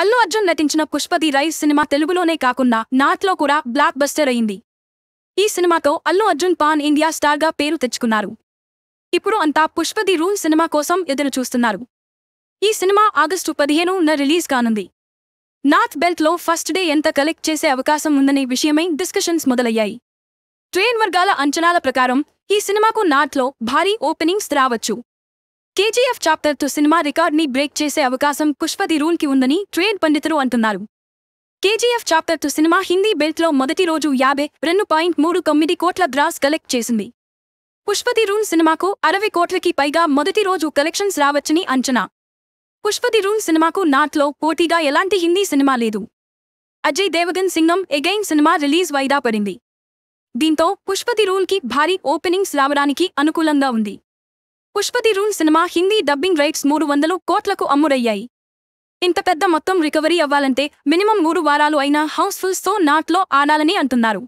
అల్లు అర్జున్ నటించిన పుష్పది రై సినిమా తెలుగులోనే కాకుండా లో కూడా బ్లాక్ బస్టర్ అయింది ఈ సినిమాతో అల్లు అర్జున్ పాన్ ఇండియా స్టార్గా పేరు తెచ్చుకున్నారు ఇప్పుడు అంతా పుష్పది రూల్ సినిమా కోసం ఎదురు చూస్తున్నారు ఈ సినిమా ఆగస్టు పదిహేనున రిలీజ్ కానుంది నార్త్ బెల్ట్లో ఫస్ట్ డే ఎంత కలెక్ట్ చేసే అవకాశం ఉందనే విషయమై డిస్కషన్స్ మొదలయ్యాయి ట్రైన్ వర్గాల అంచనాల ప్రకారం ఈ సినిమాకు లో భారీ ఓపెనింగ్స్ రావచ్చు కేజీఎఫ్ చాప్టర్ టు సినిమా రికార్డ్ని బ్రేక్ చేసే అవకాశం రూల్ కి ఉందని ట్రేడ్ పండితులు అంటున్నారు KGF chapter two cinema Hindi belt లో మొదటి రోజు యాభై రెండు పాయింట్ మూడు తొమ్మిది కోట్ల గ్రాస్ కలెక్ట్ చేసింది పుష్పతి రూల్ సినిమాకు అరవై కోట్లకి పైగా మొదటి రోజు కలెక్షన్స్ రావచ్చని అంచనా పుష్పతి రూల్ సినిమాకు లో పోటీగా ఎలాంటి హిందీ సినిమా లేదు Ajay Devgn Singham again cinema release వాయిదా పడింది దీంతో పుష్పతి రూల్ కి భారీ ఓపెనింగ్స్ రావడానికి అనుకూలంగా ఉంది Pushpa the rule cinema Hindi dubbing rights మూడు వందలు కోట్లకు అమ్ముడయ్యాయి ఇంత పెద్ద మొత్తం రికవరీ అవ్వాలంటే మినిమం మూడు వారాలు అయినా హౌస్ఫుల్ సో నాట్లో ఆడాలని అంటున్నారు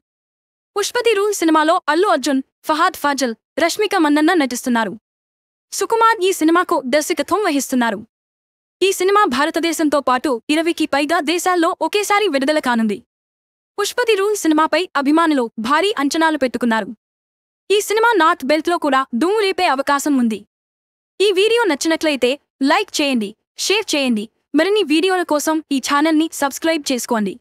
పుష్పతి రూల్ సినిమాలో అల్లు అర్జున్ ఫహాద్ ఫాజల్ రష్మిక మన్నన్న నటిస్తున్నారు సుకుమార్ ఈ సినిమాకు దర్శకత్వం వహిస్తున్నారు ఈ సినిమా భారతదేశంతో పాటు ఇరవైకి పైగా దేశాల్లో ఒకేసారి విడుదల కానుంది పుష్పతి రూల్ సినిమాపై అభిమానులు భారీ అంచనాలు పెట్టుకున్నారు ఈ సినిమా నార్త్ లో కూడా దుమ్ము రేపే అవకాశం ఉంది ఈ వీడియో నచ్చినట్లయితే లైక్ చేయండి షేర్ చేయండి మరిన్ని వీడియోల కోసం ఈ ఛానల్ని సబ్స్క్రైబ్ చేసుకోండి